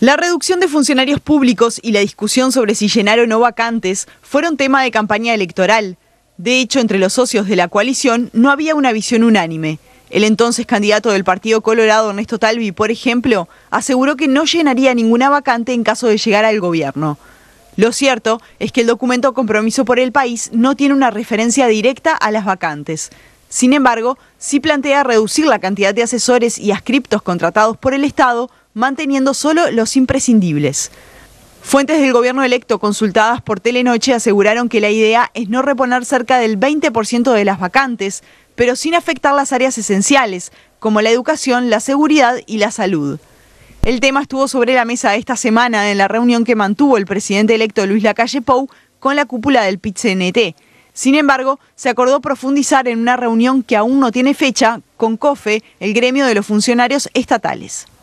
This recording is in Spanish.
La reducción de funcionarios públicos y la discusión sobre si llenaron o no vacantes fueron tema de campaña electoral. De hecho, entre los socios de la coalición no había una visión unánime. El entonces candidato del Partido Colorado, Ernesto Talvi, por ejemplo, aseguró que no llenaría ninguna vacante en caso de llegar al gobierno. Lo cierto es que el documento Compromiso por el País no tiene una referencia directa a las vacantes. Sin embargo, sí plantea reducir la cantidad de asesores y ascriptos contratados por el Estado manteniendo solo los imprescindibles. Fuentes del gobierno electo consultadas por Telenoche aseguraron que la idea es no reponer cerca del 20% de las vacantes, pero sin afectar las áreas esenciales, como la educación, la seguridad y la salud. El tema estuvo sobre la mesa esta semana en la reunión que mantuvo el presidente electo Luis Lacalle Pou con la cúpula del pit -CNT. Sin embargo, se acordó profundizar en una reunión que aún no tiene fecha con COFE, el gremio de los funcionarios estatales.